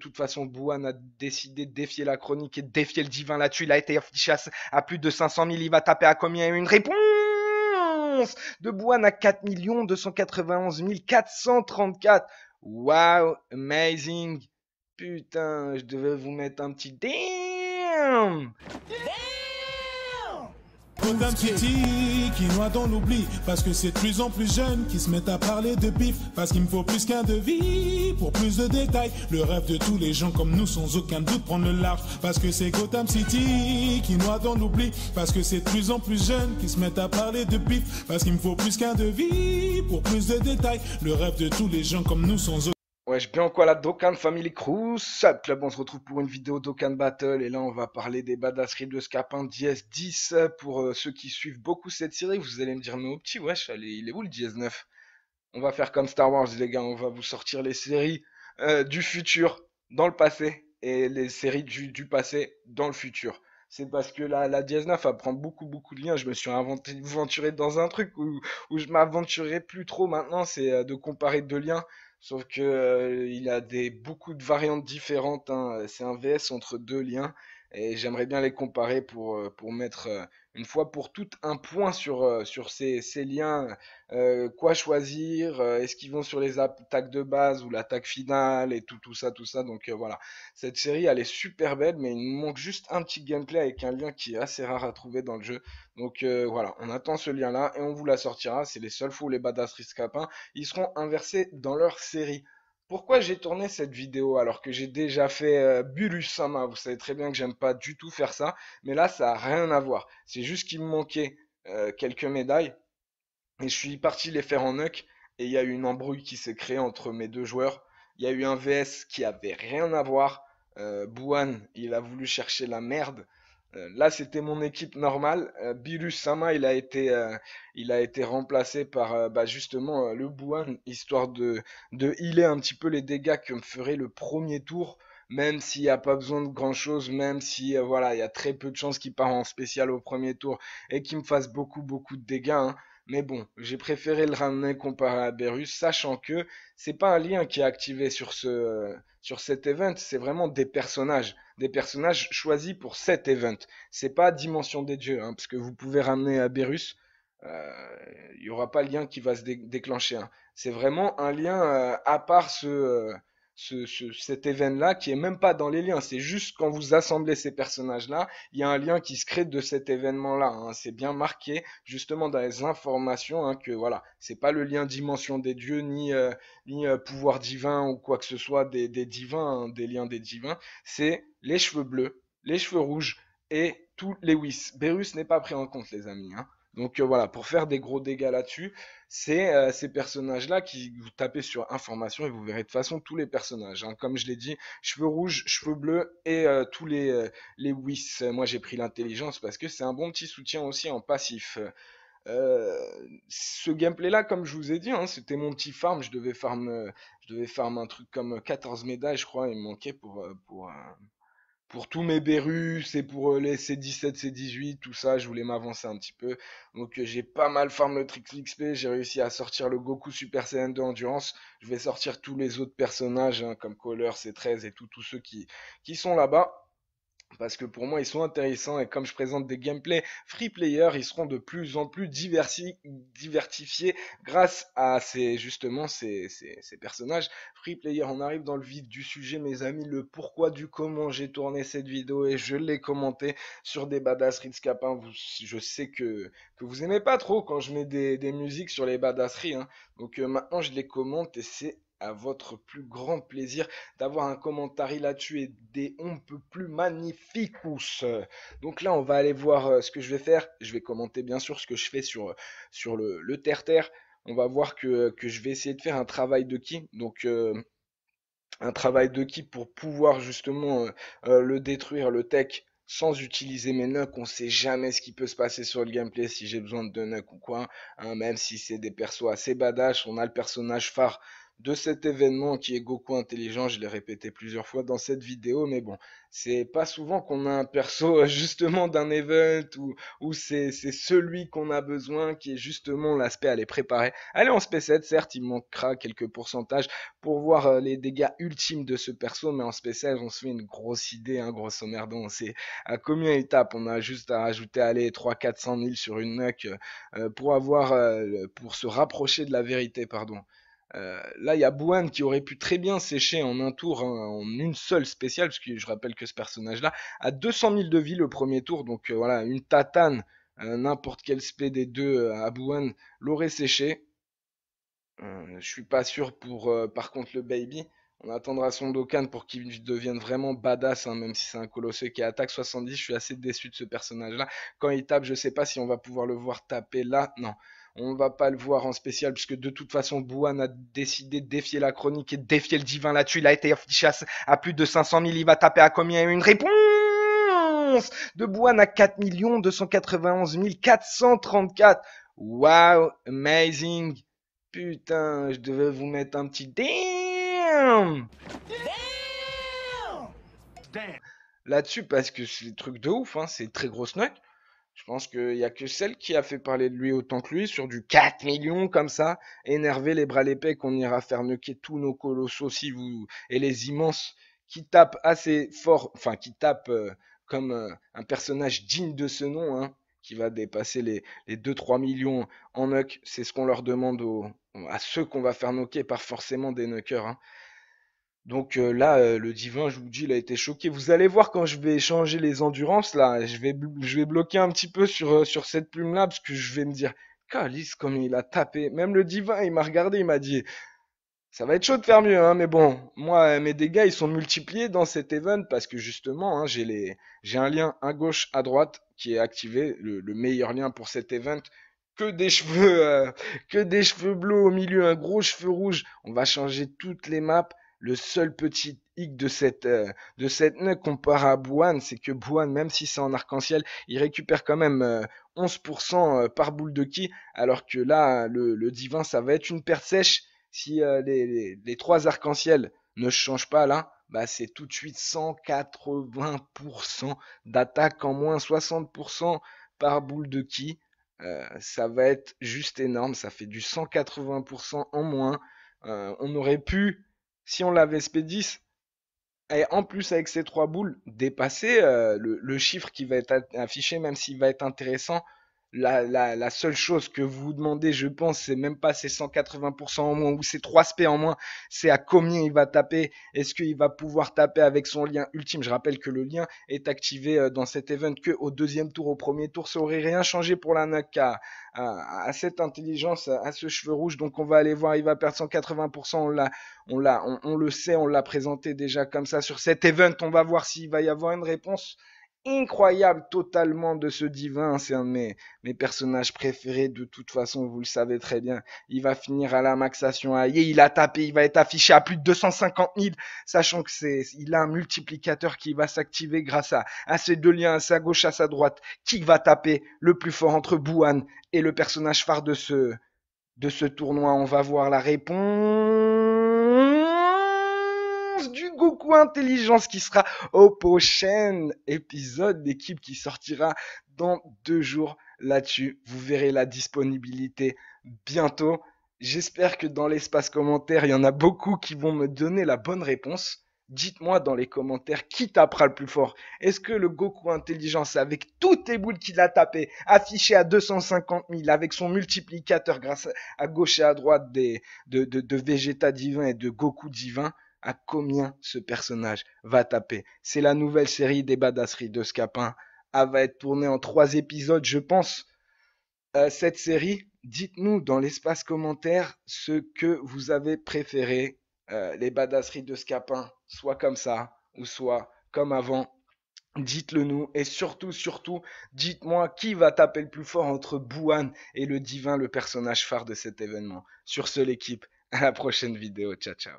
De toute façon, Bouhan a décidé de défier la chronique et de défier le divin là-dessus. Il a été affiché à plus de 500 000. Il va taper à combien Une réponse de Bouhan à 4 291 434. Wow, amazing. Putain, je devais vous mettre un petit damn. damn Gotham City qui noie dans l'oubli Parce que c'est de plus en plus jeune qui se mettent à parler de pif Parce qu'il me faut plus qu'un devis pour plus de détails Le rêve de tous les gens comme nous sans aucun doute prendre le large Parce que c'est Gotham City qui noie dans l'oubli Parce que c'est de plus en plus jeune qui se mettent à parler de pif Parce qu'il me faut plus qu'un devis pour plus de détails Le rêve de tous les gens comme nous sans aucun bien quoi la Dokkan Family Crew. Ça, on se retrouve pour une vidéo Dokkan Battle. Et là, on va parler des badasseries de Scapin DS10. Pour euh, ceux qui suivent beaucoup cette série, vous allez me dire, mais au petit wesh, allez, il est où le DS9 On va faire comme Star Wars, les gars. On va vous sortir les séries euh, du futur dans le passé et les séries du passé dans le futur c'est parce que la, la DS9 beaucoup beaucoup de liens. Je me suis aventuré dans un truc où, où je m'aventurerai plus trop maintenant, c'est euh, de comparer deux liens. Sauf que euh, il a des beaucoup de variantes différentes. Hein. C'est un VS entre deux liens et j'aimerais bien les comparer pour, euh, pour mettre une fois pour toutes un point sur, euh, sur ces, liens. Euh, quoi choisir euh, Est-ce qu'ils vont sur les attaques de base ou l'attaque finale et tout, tout ça, tout ça. Donc voilà, cette série elle est super belle, mais il nous manque juste un petit gameplay avec un lien qui est assez rare à trouver dans le jeu. Donc voilà, on attend ce lien là et on vous la sortira. C'est les seuls fous les badass capins, Ils seront inversés dans leur série pourquoi j'ai tourné cette vidéo alors que j'ai déjà fait euh, Bulusama sama Vous savez très bien que j'aime pas du tout faire ça, mais là ça a rien à voir. C'est juste qu'il me manquait euh, quelques médailles et je suis parti les faire en nuc et il y a eu une embrouille qui s'est créée entre mes deux joueurs. Il y a eu un VS qui avait rien à voir. Bouan, euh, Bouane, il a voulu chercher la merde euh, là, c'était mon équipe normale. Euh, Bilus Sama, il a été, euh, il a été remplacé par bah, justement le Bouan, histoire de, de healer un petit peu les dégâts que me ferait le premier tour, même s'il n'y a pas besoin de grand-chose, même si voilà, il y a très peu de chances qu'il part en spécial au premier tour et qu'il me fasse beaucoup, beaucoup de dégâts. Hein. Mais bon, j'ai préféré le ramener comparé à Berus, sachant que c'est pas un lien qui est activé sur, ce, sur cet event, c'est vraiment des personnages. Des personnages choisis pour cet event. C'est pas Dimension des Dieux, hein, parce que vous pouvez ramener à Berus, euh, il n'y aura pas de lien qui va se déclencher. Hein. C'est vraiment un lien euh, à part ce, euh, cet événement là qui est même pas dans les liens. C'est juste quand vous assemblez ces personnages-là, il y a un lien qui se crée de cet événement-là. Hein. C'est bien marqué justement dans les informations hein, que voilà, c'est pas le lien dimension des dieux ni euh, euh, pouvoir divin ou quoi que ce soit des, divins, hein, des liens des divins. C'est les cheveux bleus, les cheveux rouges et tous les wiss, Berus n'est pas pris en compte, les amis. Donc euh, voilà, pour faire des gros dégâts là-dessus, c'est euh, ces personnages-là qui vous tapez sur information et vous verrez de toute façon tous les personnages. Hein. Comme je l'ai dit, cheveux rouges, cheveux bleus et euh, tous les, les Moi j'ai pris l'intelligence parce que c'est un bon petit soutien aussi en passif. ce gameplay-là, comme je vous ai dit, hein, c'était mon petit farm. Je devais farm, je devais farm un truc comme 14 médailles, je crois. Il me manquait pour, pour pour tous mes Berus c'est pour euh, les C17, C18, tout ça, je voulais m'avancer un petit peu. Donc euh, j'ai pas mal farm le Trix XP, j'ai réussi à sortir le Goku Super Saiyan 2 Endurance. Je vais sortir tous les autres personnages, hein, comme Caller, C13 et tous ceux qui, qui sont là-bas parce que pour moi ils sont intéressants et comme je présente des gameplays free player, ils seront de plus en plus diversifiés grâce à ces justement ces, personnages free player. On arrive dans le vif du sujet mes amis, le pourquoi du comment j'ai tourné cette vidéo et je l'ai commenté sur des badass de Capin. je sais que, que vous aimez pas trop quand je mets des, musiques sur les badasseries hein. donc euh, maintenant je les commente et c'est à votre plus grand plaisir d'avoir un commentaire là-dessus et des on peut plus magnifiques. Donc là, on va aller voir euh, ce que je vais faire. Je vais commenter bien sûr ce que je fais sur, euh, sur le terre-terre. on va voir que, euh, que, je vais essayer de faire un travail de qui. Donc un travail de qui pour pouvoir justement le détruire, le tech, sans utiliser mes nucks, on sait jamais ce qui peut se passer sur le gameplay si j'ai besoin de nucks ou quoi. Hein. Hein, même si c'est des persos assez badass, on a le personnage phare de cet événement qui est Goku intelligent. Je l'ai répété plusieurs fois dans cette vidéo, mais bon, c'est pas souvent qu'on a un perso justement d'un event ou où, c'est celui qu'on a besoin qui est justement l'aspect à les préparer. Allez en SP7, certes, il manquera quelques pourcentages pour voir euh, les dégâts ultimes de ce perso, mais en sp 7 on se fait une grosse idée, un gros sommerdon, On sait à combien étape On a juste à ajouter, allez, 3-400 000 sur une nuque euh, pour avoir, euh, pour se rapprocher de la vérité, pardon. Euh, là, il y a Bouan qui aurait pu très bien sécher en un tour, hein, en une seule spéciale, parce que je rappelle que ce personnage-là a 200 000 de vie le premier tour, donc euh, voilà, une tatane, euh, n'importe quel spé des deux à Bouan l'aurait séché. je suis pas sûr pour, par contre, le baby. On attendra son Dokkan pour qu'il devienne vraiment badass, hein, même si c'est un colosseux qui attaque 70. Je suis assez déçu de ce personnage-là. Quand il tape, je sais pas si on va pouvoir le voir taper là. Non. On va pas le voir en spécial puisque de toute façon, Bouane a décidé de défier la chronique et de défier le divin là-dessus. Il a été affiché à plus de 500 000. Il va taper à combien Une réponse de Bouane à 4 291 434. Wow, amazing. Putain, je devais vous mettre un petit damn. damn. Là-dessus parce que c'est des trucs de ouf, hein, c'est très grosse note. Je pense qu'il n'y a que celle qui a fait parler de lui autant que lui, sur du 4 millions comme ça, énervé les bras l'épée qu'on ira faire noquer tous nos colossaux si vous, et les immenses qui tapent assez fort, enfin qui tapent euh, comme euh, un personnage digne de ce nom, hein, qui va dépasser les, les 2-3 millions en nuck. C'est ce qu'on leur demande à ceux qu'on va faire knocker par forcément des knockers. Hein. Donc euh, là, euh, le divin, je vous dis, il a été choqué. Vous allez voir quand je vais changer les endurances, là, je vais, je vais bloquer un petit peu sur, euh, sur cette plume-là, parce que je vais me dire, calice, comme il a tapé. Même le divin, il m'a regardé, il m'a dit, ça va être chaud de faire mieux, hein, mais bon, moi, mes dégâts, ils sont multipliés dans cet event, parce que justement, hein, j'ai un lien à gauche, à droite, qui est activé, le, meilleur lien pour cet event, que des cheveux, que des cheveux bleus au milieu, un gros cheveu rouge. On va changer toutes les maps. Le seul petit hic de cette, euh, de cette comparé à Bouane, c'est que Bouane, même si c'est en arc-en-ciel, il récupère quand même 11% euh, euh, par boule de ki, alors que là, le, le, divin, ça va être une perte sèche. Si euh, les, les, trois arcs-en-ciel ne changent pas là, bah, c'est tout de suite 180% d'attaque en moins, 60% par boule de ki. ça va être juste énorme, ça fait du 180% en moins. on aurait pu si on l'avait SP10, et en plus avec ces trois boules, dépasser euh, le, chiffre qui va être affiché, même s'il va être intéressant la, la, seule chose que vous vous demandez, je pense, c'est même pas ses 180% en moins ou ces 3 SP en moins, c'est à combien il va taper. Est-ce qu'il va pouvoir taper avec son lien ultime Je rappelle que le lien est activé euh, dans cet event que au deuxième tour, au premier tour. Ça aurait rien changé pour la à, cette intelligence, à ce cheveu rouge. Donc on va aller voir, il va perdre 180%. On, l'a, on, l'a, on le sait, on l'a présenté déjà comme ça sur cet event. On va voir s'il va y avoir une réponse incroyable totalement de ce divin. C'est un de mes, personnages préférés. De toute façon, vous le savez très bien. Il va finir à la maxation et Il a tapé, il va être affiché à plus de 250 000, sachant que c'est, il a un multiplicateur qui va s'activer grâce à, ces deux liens, à sa gauche, à sa droite. Qui va taper le plus fort entre Bouhan et le personnage phare de ce, de ce tournoi? On va voir la réponse du Goku Intelligence qui sera au prochain épisode d'équipe qui sortira dans deux jours là-dessus. Vous verrez la disponibilité bientôt. J'espère que dans l'espace commentaire, il y en a beaucoup qui vont me donner la bonne réponse. Dites-moi dans les commentaires qui tapera le plus fort. Est-ce que le Goku Intelligence, avec toutes les boules qu'il a tapées, affiché à 250 000, avec son multiplicateur grâce à gauche et à droite de, de, de Vegeta divin et de Goku divin, à combien ce personnage va taper. C'est la nouvelle série des badasseries de Scapin. Elle va être tournée en trois épisodes, je pense. Euh, cette série, dites-nous dans l'espace commentaire ce que vous avez préféré. Euh, les badasseries de Scapin, soit comme ça, ou soit comme avant. Dites-le nous et surtout, surtout, dites-moi qui va taper le plus fort entre Bouane et le divin, le personnage phare de cet événement. Sur ce, l'équipe, à la prochaine vidéo. Ciao, ciao.